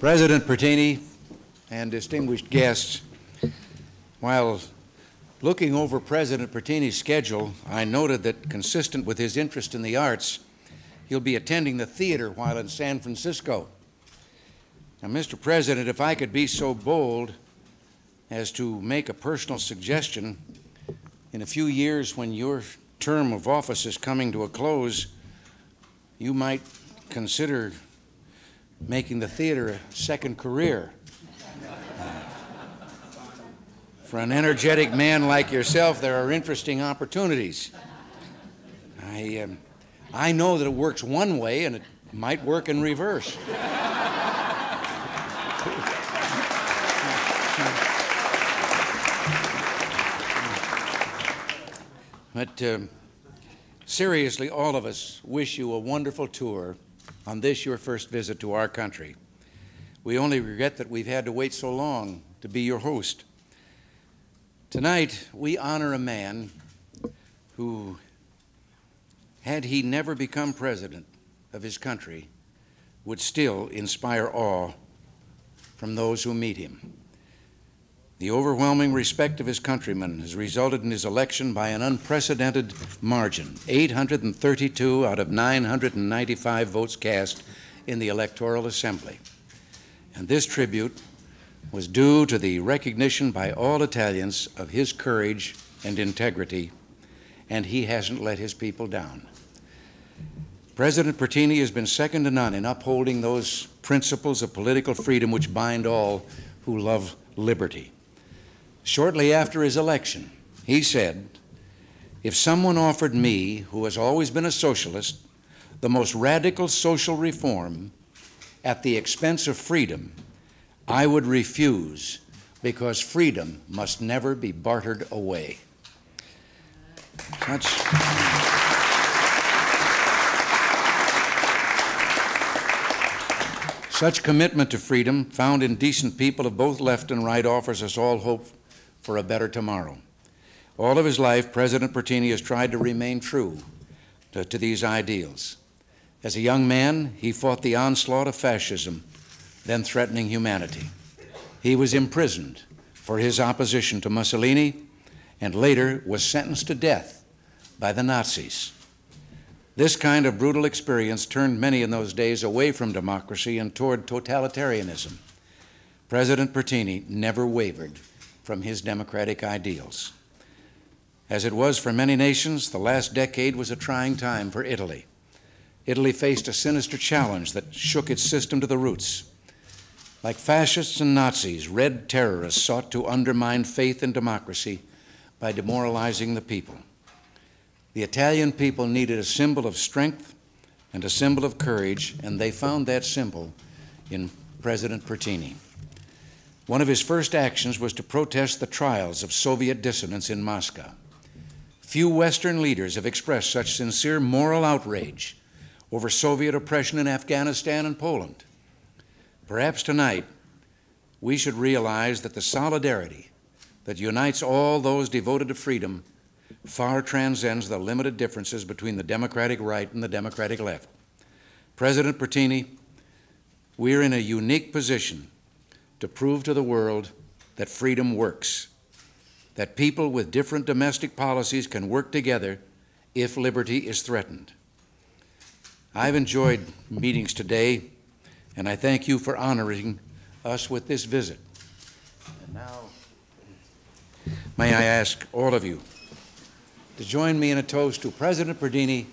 President Pertini and distinguished guests, while looking over President Pertini's schedule, I noted that consistent with his interest in the arts, he'll be attending the theater while in San Francisco. Now, Mr. President, if I could be so bold as to make a personal suggestion, in a few years when your term of office is coming to a close, you might consider making the theater a second career. For an energetic man like yourself, there are interesting opportunities. I, um, I know that it works one way and it might work in reverse. but um, seriously, all of us wish you a wonderful tour on this, your first visit to our country. We only regret that we've had to wait so long to be your host. Tonight, we honor a man who, had he never become president of his country, would still inspire awe from those who meet him. The overwhelming respect of his countrymen has resulted in his election by an unprecedented margin 832 out of 995 votes cast in the Electoral Assembly. And this tribute was due to the recognition by all Italians of his courage and integrity, and he hasn't let his people down. President Pertini has been second to none in upholding those principles of political freedom which bind all who love liberty. Shortly after his election, he said, If someone offered me, who has always been a socialist, the most radical social reform at the expense of freedom, I would refuse because freedom must never be bartered away. Such commitment to freedom, found in decent people of both left and right, offers us all hope for a better tomorrow. All of his life, President Pertini has tried to remain true to, to these ideals. As a young man, he fought the onslaught of fascism, then threatening humanity. He was imprisoned for his opposition to Mussolini and later was sentenced to death by the Nazis. This kind of brutal experience turned many in those days away from democracy and toward totalitarianism. President Pertini never wavered from his democratic ideals. As it was for many nations, the last decade was a trying time for Italy. Italy faced a sinister challenge that shook its system to the roots. Like fascists and Nazis, red terrorists sought to undermine faith in democracy by demoralizing the people. The Italian people needed a symbol of strength and a symbol of courage, and they found that symbol in President Pertini. One of his first actions was to protest the trials of Soviet dissidents in Moscow. Few Western leaders have expressed such sincere moral outrage over Soviet oppression in Afghanistan and Poland. Perhaps tonight, we should realize that the solidarity that unites all those devoted to freedom far transcends the limited differences between the Democratic right and the Democratic left. President Pertini, we're in a unique position to prove to the world that freedom works, that people with different domestic policies can work together if liberty is threatened. I've enjoyed meetings today, and I thank you for honoring us with this visit. And now, may I ask all of you to join me in a toast to President Perdini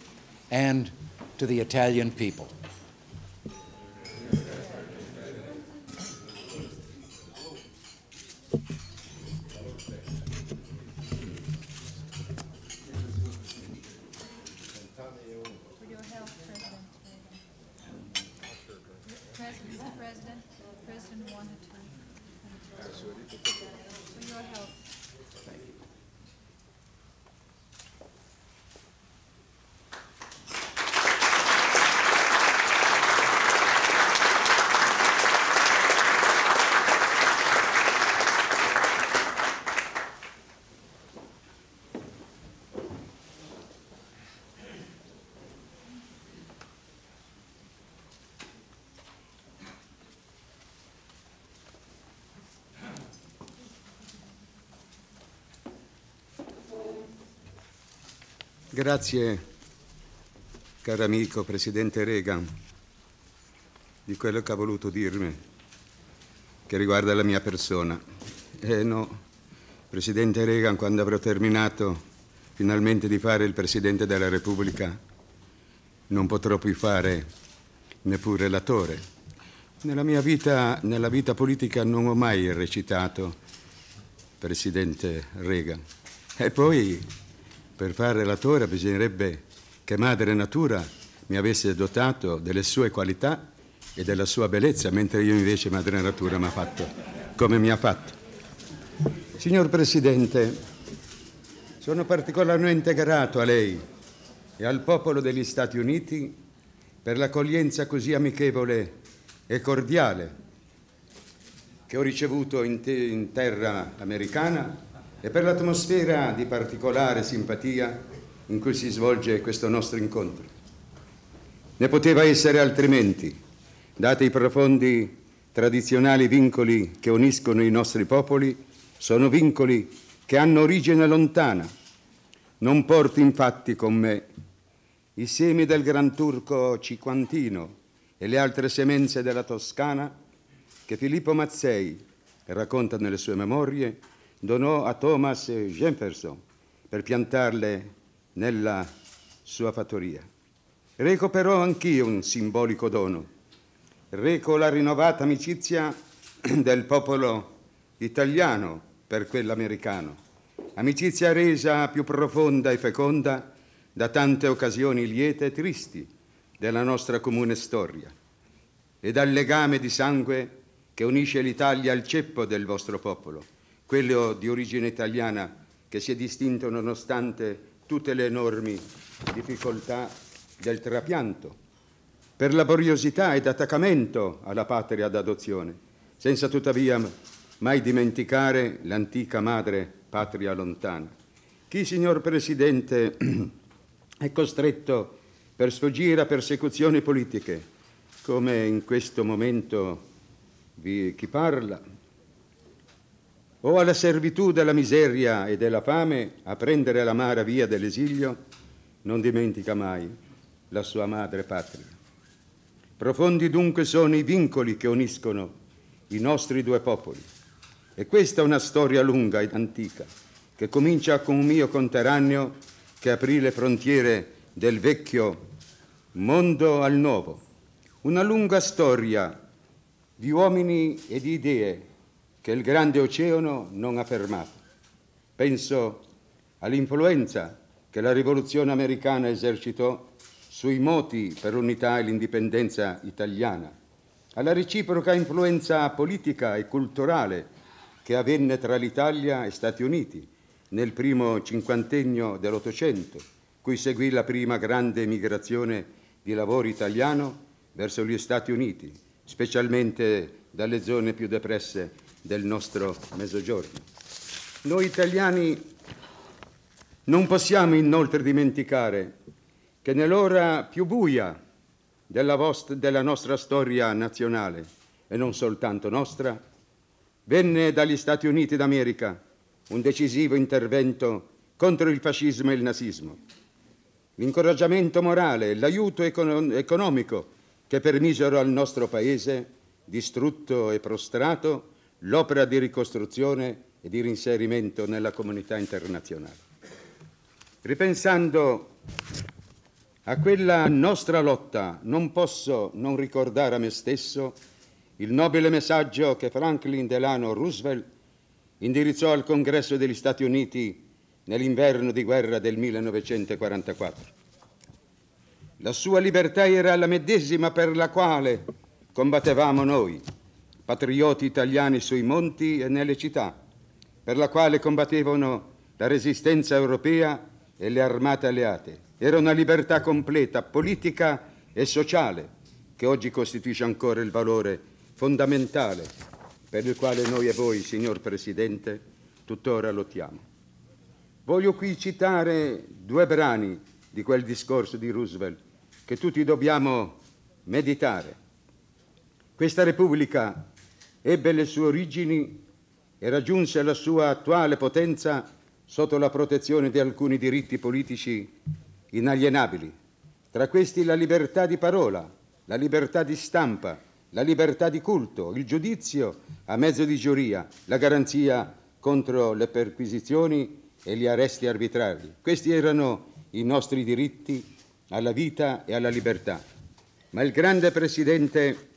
and to the Italian people. Grazie, caro amico Presidente Reagan, di quello che ha voluto dirmi, che riguarda la mia persona. Eh no, Presidente Reagan, quando avrò terminato finalmente di fare il Presidente della Repubblica, non potrò più fare neppure l'attore. Nella mia vita, nella vita politica non ho mai recitato Presidente Reagan. E poi per far relatore bisognerebbe che Madre Natura mi avesse dotato delle sue qualità e della sua bellezza, mentre io invece Madre Natura mi ha fatto come mi ha fatto. Signor Presidente, sono particolarmente grato a lei e al popolo degli Stati Uniti per l'accoglienza così amichevole e cordiale che ho ricevuto in, te in terra americana e per l'atmosfera di particolare simpatia in cui si svolge questo nostro incontro. Ne poteva essere altrimenti, dati i profondi tradizionali vincoli che uniscono i nostri popoli, sono vincoli che hanno origine lontana. Non porto infatti con me i semi del Gran Turco Cicquantino e le altre semenze della Toscana che Filippo Mazzei racconta nelle sue memorie donò a Thomas Jefferson per piantarle nella sua fattoria. Reco però anch'io un simbolico dono. Reco la rinnovata amicizia del popolo italiano per quello americano. Amicizia resa più profonda e feconda da tante occasioni liete e tristi della nostra comune storia e dal legame di sangue che unisce l'Italia al ceppo del vostro popolo quello di origine italiana che si è distinto nonostante tutte le enormi difficoltà del trapianto, per laboriosità ed attaccamento alla patria d'adozione, senza tuttavia mai dimenticare l'antica madre patria lontana. Chi, signor Presidente, è costretto per sfuggire a persecuzioni politiche, come in questo momento vi, chi parla, o alla servitù della miseria e della fame a prendere l'amara via dell'esilio, non dimentica mai la sua madre patria. Profondi dunque sono i vincoli che uniscono i nostri due popoli. E questa è una storia lunga ed antica, che comincia con un mio conterraneo che aprì le frontiere del vecchio mondo al nuovo. Una lunga storia di uomini e di idee che il grande oceano non ha fermato. Penso all'influenza che la rivoluzione americana esercitò sui moti per l'unità e l'indipendenza italiana, alla reciproca influenza politica e culturale che avvenne tra l'Italia e Stati Uniti nel primo cinquantennio dell'Ottocento, cui seguì la prima grande emigrazione di lavoro italiano verso gli Stati Uniti, specialmente dalle zone più depresse del nostro mezzogiorno. Noi italiani non possiamo inoltre dimenticare che nell'ora più buia della, vostra, della nostra storia nazionale, e non soltanto nostra, venne dagli Stati Uniti d'America un decisivo intervento contro il fascismo e il nazismo. L'incoraggiamento morale e l'aiuto econ- economico che permisero al nostro paese, distrutto e prostrato, l'opera di ricostruzione e di rinserimento nella comunità internazionale. Ripensando a quella nostra lotta non posso non ricordare a me stesso il nobile messaggio che Franklin Delano Roosevelt indirizzò al Congresso degli Stati Uniti nell'inverno di guerra del 1944. La sua libertà era la medesima per la quale combattevamo noi patrioti italiani sui monti e nelle città, per la quale combattevano la resistenza europea e le armate alleate. Era una libertà completa, politica e sociale, che oggi costituisce ancora il valore fondamentale per il quale noi e voi, signor Presidente, tuttora lottiamo. Voglio qui citare due brani di quel discorso di Roosevelt che tutti dobbiamo meditare. Questa Repubblica ebbe le sue origini e raggiunse la sua attuale potenza sotto la protezione di alcuni diritti politici inalienabili. Tra questi la libertà di parola, la libertà di stampa, la libertà di culto, il giudizio a mezzo di giuria, la garanzia contro le perquisizioni e gli arresti arbitrari. Questi erano i nostri diritti alla vita e alla libertà. Ma il grande presidente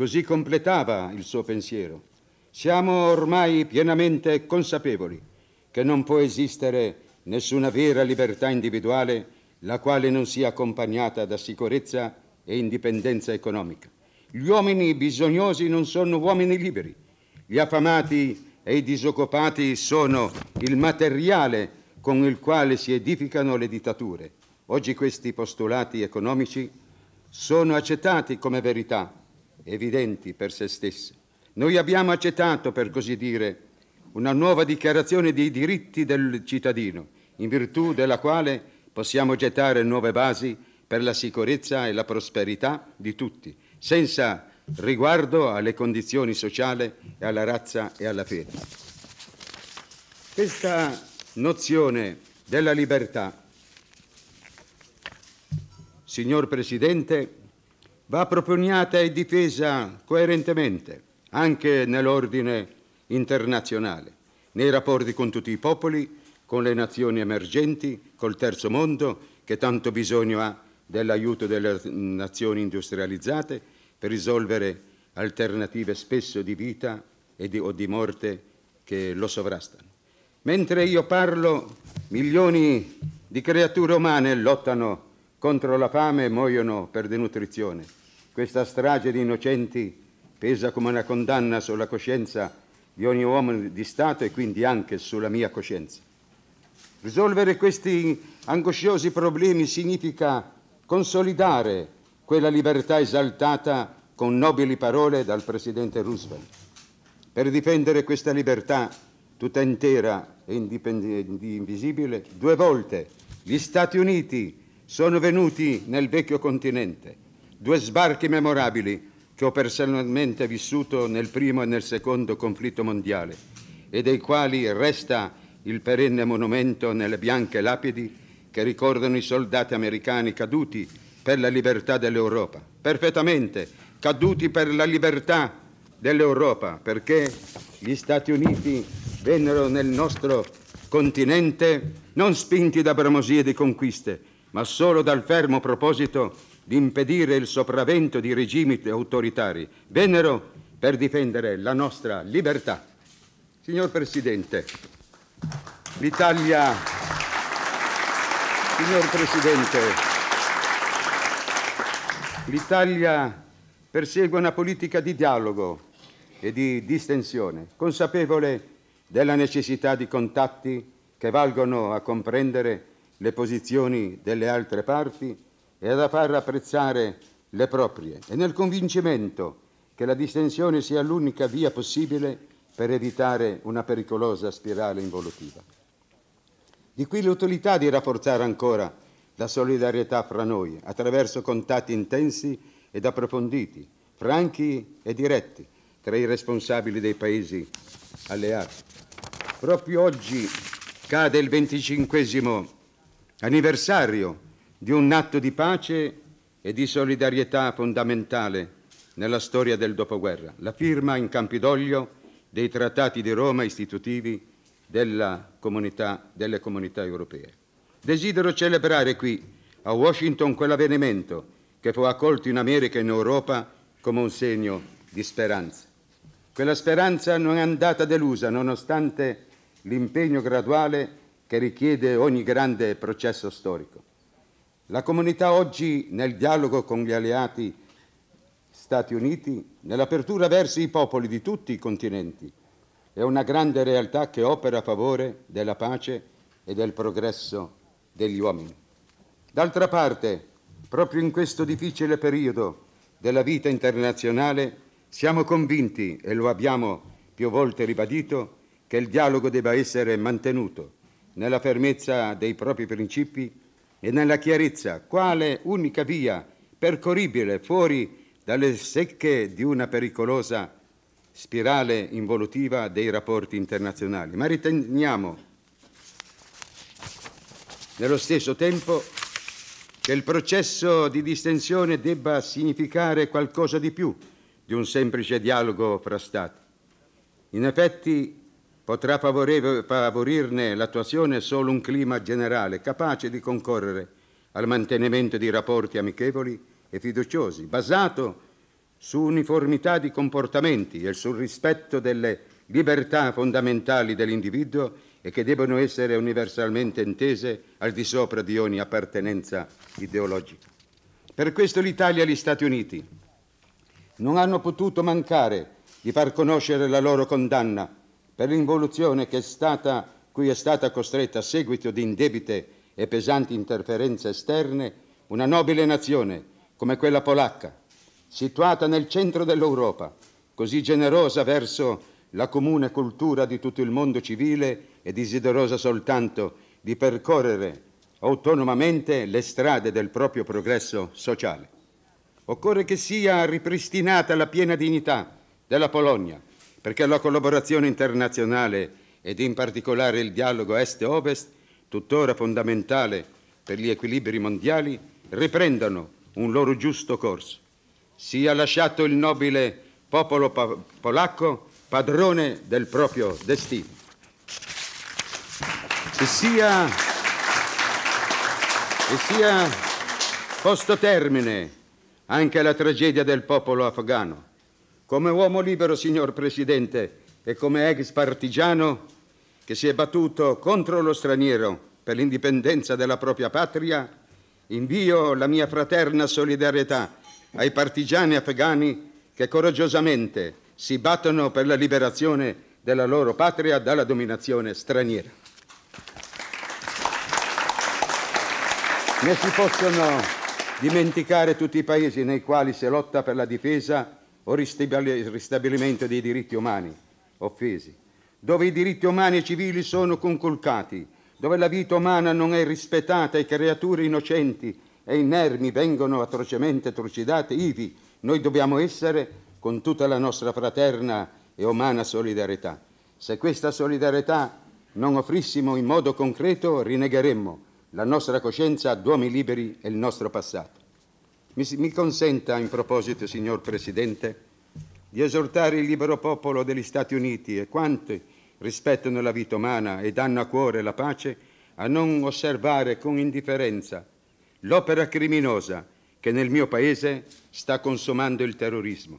Così completava il suo pensiero. Siamo ormai pienamente consapevoli che non può esistere nessuna vera libertà individuale la quale non sia accompagnata da sicurezza e indipendenza economica. Gli uomini bisognosi non sono uomini liberi, gli affamati e i disoccupati sono il materiale con il quale si edificano le dittature. Oggi questi postulati economici sono accettati come verità evidenti per se stesse. Noi abbiamo accettato, per così dire, una nuova dichiarazione dei diritti del cittadino, in virtù della quale possiamo gettare nuove basi per la sicurezza e la prosperità di tutti, senza riguardo alle condizioni sociali, alla razza e alla fede. Questa nozione della libertà, signor Presidente, va propugnata e difesa coerentemente anche nell'ordine internazionale, nei rapporti con tutti i popoli, con le nazioni emergenti, col terzo mondo che tanto bisogno ha dell'aiuto delle nazioni industrializzate per risolvere alternative spesso di vita di, o di morte che lo sovrastano. Mentre io parlo, milioni di creature umane lottano contro la fame e muoiono per denutrizione questa strage di innocenti pesa come una condanna sulla coscienza di ogni uomo di Stato e quindi anche sulla mia coscienza. Risolvere questi angosciosi problemi significa consolidare quella libertà esaltata con nobili parole dal Presidente Roosevelt. Per difendere questa libertà tutta intera e invisibile, due volte gli Stati Uniti sono venuti nel vecchio continente due sbarchi memorabili che ho personalmente vissuto nel primo e nel secondo conflitto mondiale e dei quali resta il perenne monumento nelle bianche lapidi che ricordano i soldati americani caduti per la libertà dell'Europa. Perfettamente, caduti per la libertà dell'Europa, perché gli Stati Uniti vennero nel nostro continente non spinti da bramosie di conquiste, ma solo dal fermo proposito di impedire il sopravvento di regimi autoritari, vennero per difendere la nostra libertà. Signor Presidente, l'Italia... Signor Presidente, l'Italia persegue una politica di dialogo e di distensione, consapevole della necessità di contatti che valgono a comprendere le posizioni delle altre parti e da far apprezzare le proprie e nel convincimento che la distensione sia l'unica via possibile per evitare una pericolosa spirale involutiva. Di qui l'utilità di rafforzare ancora la solidarietà fra noi attraverso contatti intensi ed approfonditi, franchi e diretti tra i responsabili dei paesi alleati. Proprio oggi cade il 25 anniversario di un atto di pace e di solidarietà fondamentale nella storia del dopoguerra, la firma in Campidoglio dei trattati di Roma istitutivi comunità, delle comunità europee. Desidero celebrare qui, a Washington, quell'avvenimento che fu accolto in America e in Europa come un segno di speranza. Quella speranza non è andata delusa nonostante l'impegno graduale che richiede ogni grande processo storico. La comunità oggi nel dialogo con gli alleati Stati Uniti, nell'apertura verso i popoli di tutti i continenti, è una grande realtà che opera a favore della pace e del progresso degli uomini. D'altra parte, proprio in questo difficile periodo della vita internazionale, siamo convinti, e lo abbiamo più volte ribadito, che il dialogo debba essere mantenuto nella fermezza dei propri principi e nella chiarezza quale unica via percorribile fuori dalle secche di una pericolosa spirale involutiva dei rapporti internazionali, ma riteniamo nello stesso tempo che il processo di distensione debba significare qualcosa di più di un semplice dialogo fra Stati. In effetti Potrà favorirne l'attuazione solo un clima generale capace di concorrere al mantenimento di rapporti amichevoli e fiduciosi, basato su uniformità di comportamenti e sul rispetto delle libertà fondamentali dell'individuo e che devono essere universalmente intese al di sopra di ogni appartenenza ideologica. Per questo l'Italia e gli Stati Uniti non hanno potuto mancare di far conoscere la loro condanna per l'involuzione cui è stata costretta a seguito di indebite e pesanti interferenze esterne una nobile nazione come quella polacca, situata nel centro dell'Europa, così generosa verso la comune cultura di tutto il mondo civile e desiderosa soltanto di percorrere autonomamente le strade del proprio progresso sociale. Occorre che sia ripristinata la piena dignità della Polonia, perché la collaborazione internazionale ed in particolare il dialogo est-ovest, tuttora fondamentale per gli equilibri mondiali, riprendano un loro giusto corso. Sia lasciato il nobile popolo pa- polacco padrone del proprio destino. E sia, e sia posto termine anche alla tragedia del popolo afghano come uomo libero, signor Presidente, e come ex partigiano che si è battuto contro lo straniero per l'indipendenza della propria patria, invio la mia fraterna solidarietà ai partigiani afghani che coraggiosamente si battono per la liberazione della loro patria dalla dominazione straniera. Ne si possono dimenticare tutti i paesi nei quali si lotta per la difesa o ristabilimento dei diritti umani offesi, dove i diritti umani e civili sono conculcati, dove la vita umana non è rispettata e creature innocenti e inermi vengono atrocemente trucidate, ivi noi dobbiamo essere con tutta la nostra fraterna e umana solidarietà. Se questa solidarietà non offrissimo in modo concreto, rinnegheremmo la nostra coscienza ad uomini liberi e il nostro passato. Mi, mi consenta in proposito, signor Presidente, di esortare il libero popolo degli Stati Uniti e quanti rispettano la vita umana e danno a cuore la pace a non osservare con indifferenza l'opera criminosa che nel mio paese sta consumando il terrorismo.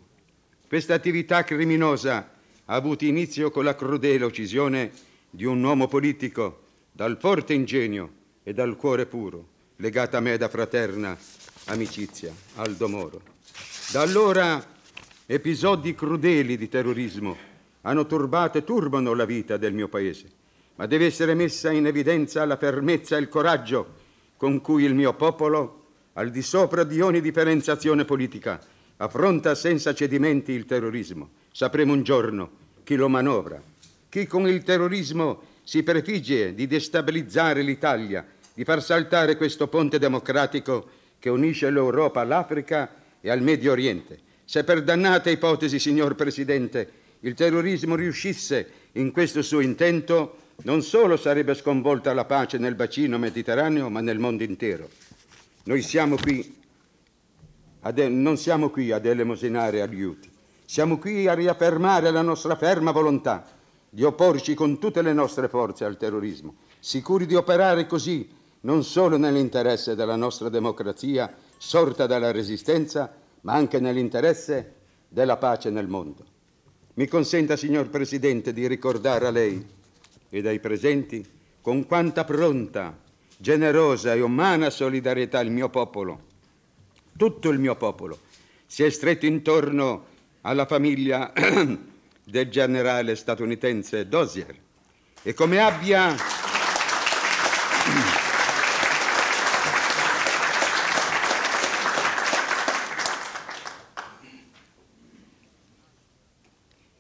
Questa attività criminosa ha avuto inizio con la crudele uccisione di un uomo politico dal forte ingegno e dal cuore puro, legato a me da fraterna amicizia, Aldo Moro. Da allora episodi crudeli di terrorismo hanno turbato e turbano la vita del mio paese, ma deve essere messa in evidenza la fermezza e il coraggio con cui il mio popolo, al di sopra di ogni differenziazione politica, affronta senza cedimenti il terrorismo. Sapremo un giorno chi lo manovra, chi con il terrorismo si prefigge di destabilizzare l'Italia, di far saltare questo ponte democratico che unisce l'Europa all'Africa e al Medio Oriente. Se per dannata ipotesi, signor Presidente, il terrorismo riuscisse in questo suo intento, non solo sarebbe sconvolta la pace nel bacino mediterraneo, ma nel mondo intero. Noi siamo qui de- non siamo qui ad elemosinare aiuti, siamo qui a riaffermare la nostra ferma volontà di opporci con tutte le nostre forze al terrorismo, sicuri di operare così non solo nell'interesse della nostra democrazia sorta dalla resistenza, ma anche nell'interesse della pace nel mondo. Mi consenta, signor Presidente, di ricordare a lei ed ai presenti con quanta pronta, generosa e umana solidarietà il mio popolo, tutto il mio popolo, si è stretto intorno alla famiglia del generale statunitense Dozier e come abbia...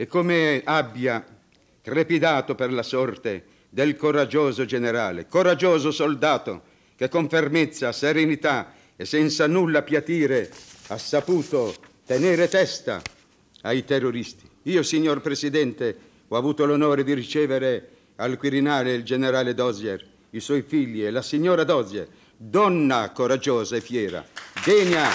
e come abbia trepidato per la sorte del coraggioso generale, coraggioso soldato che con fermezza, serenità e senza nulla piatire ha saputo tenere testa ai terroristi. Io, signor Presidente, ho avuto l'onore di ricevere al Quirinale il generale Dozier, i suoi figli e la signora Dozier, donna coraggiosa e fiera, degna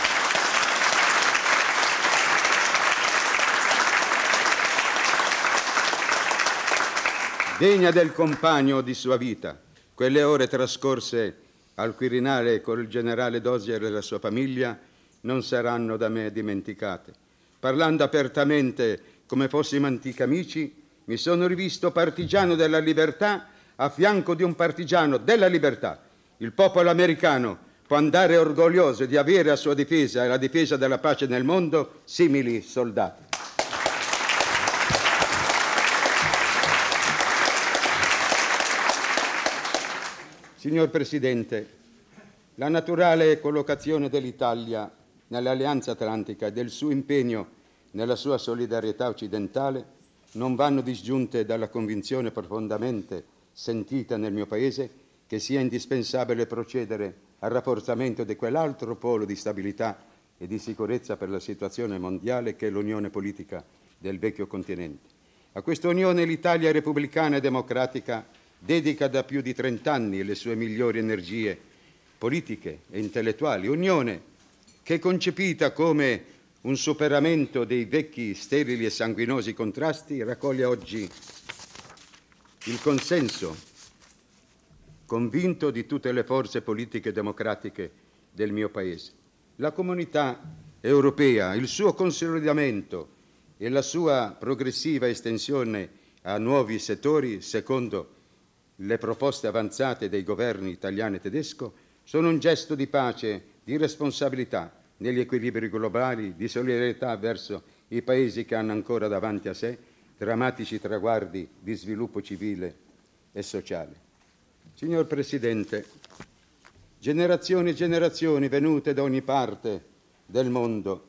degna del compagno di sua vita. Quelle ore trascorse al Quirinale con il generale Dozier e la sua famiglia non saranno da me dimenticate. Parlando apertamente come fossimo antichi amici, mi sono rivisto partigiano della libertà a fianco di un partigiano della libertà. Il popolo americano può andare orgoglioso di avere a sua difesa e la difesa della pace nel mondo simili soldati. Signor Presidente, la naturale collocazione dell'Italia nell'Alleanza Atlantica e del suo impegno nella sua solidarietà occidentale non vanno disgiunte dalla convinzione profondamente sentita nel mio Paese che sia indispensabile procedere al rafforzamento di quell'altro polo di stabilità e di sicurezza per la situazione mondiale che è l'unione politica del vecchio continente. A questa unione l'Italia repubblicana e democratica dedica da più di trent'anni le sue migliori energie politiche e intellettuali. Unione che, concepita come un superamento dei vecchi sterili e sanguinosi contrasti, raccoglie oggi il consenso convinto di tutte le forze politiche democratiche del mio Paese. La comunità europea, il suo consolidamento e la sua progressiva estensione a nuovi settori, secondo le proposte avanzate dai governi italiano e tedesco sono un gesto di pace, di responsabilità negli equilibri globali, di solidarietà verso i paesi che hanno ancora davanti a sé drammatici traguardi di sviluppo civile e sociale. Signor Presidente, generazioni e generazioni venute da ogni parte del mondo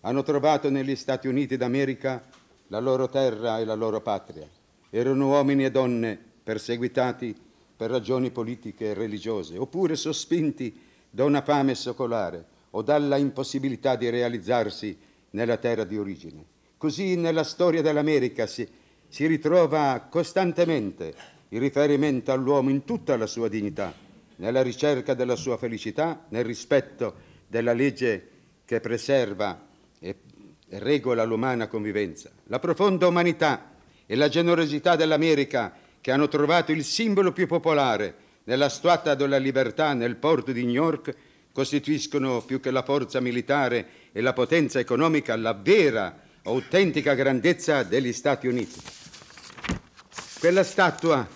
hanno trovato negli Stati Uniti d'America la loro terra e la loro patria. Erano uomini e donne perseguitati per ragioni politiche e religiose, oppure sospinti da una fame secolare o dalla impossibilità di realizzarsi nella terra di origine. Così nella storia dell'America si, si ritrova costantemente il riferimento all'uomo in tutta la sua dignità, nella ricerca della sua felicità, nel rispetto della legge che preserva e regola l'umana convivenza. La profonda umanità e la generosità dell'America che hanno trovato il simbolo più popolare nella Statua della Libertà nel porto di New York, costituiscono più che la forza militare e la potenza economica la vera, autentica grandezza degli Stati Uniti. Quella statua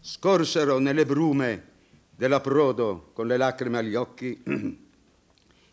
scorsero nelle brume dell'approdo con le lacrime agli occhi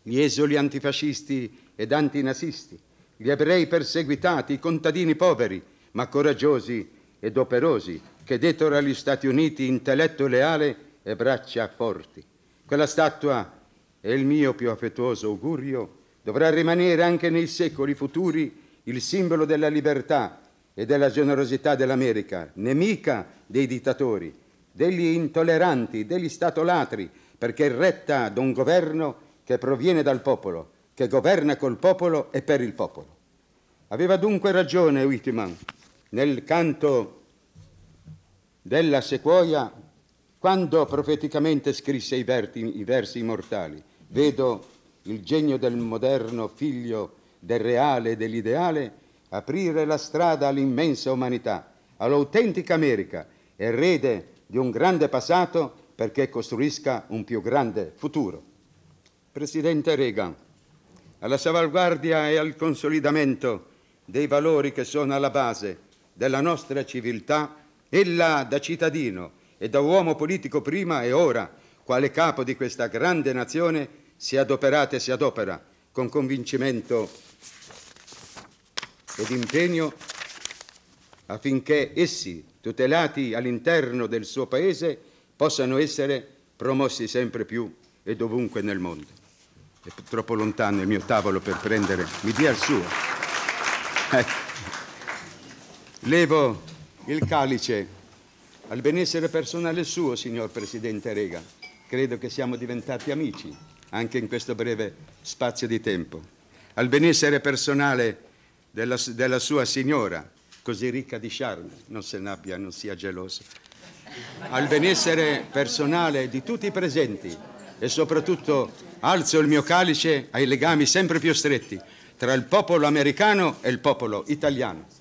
gli esuli antifascisti ed antinazisti, gli ebrei perseguitati, i contadini poveri ma coraggiosi ed operosi che dettero agli Stati Uniti intelletto leale e braccia forti. Quella statua è il mio più affettuoso augurio, dovrà rimanere anche nei secoli futuri il simbolo della libertà e della generosità dell'America, nemica dei dittatori, degli intolleranti, degli statolatri, perché è retta da un governo che proviene dal popolo, che governa col popolo e per il popolo. Aveva dunque ragione Whitman nel canto della sequoia quando profeticamente scrisse i, verti, i versi immortali. Vedo il genio del moderno figlio del reale e dell'ideale aprire la strada all'immensa umanità, all'autentica America, erede di un grande passato perché costruisca un più grande futuro. Presidente Reagan, alla salvaguardia e al consolidamento dei valori che sono alla base della nostra civiltà, ella da cittadino e da uomo politico prima e ora, quale capo di questa grande nazione, si è adoperata e si adopera con convincimento ed impegno affinché essi, tutelati all'interno del suo Paese, possano essere promossi sempre più e dovunque nel mondo. È troppo lontano il mio tavolo per prendere, mi dia il suo. Ecco. Levo il calice al benessere personale suo, signor Presidente Rega. Credo che siamo diventati amici anche in questo breve spazio di tempo. Al benessere personale della, della sua signora, così ricca di charme, non se n'abbia, non sia geloso. Al benessere personale di tutti i presenti e soprattutto alzo il mio calice ai legami sempre più stretti tra il popolo americano e il popolo italiano.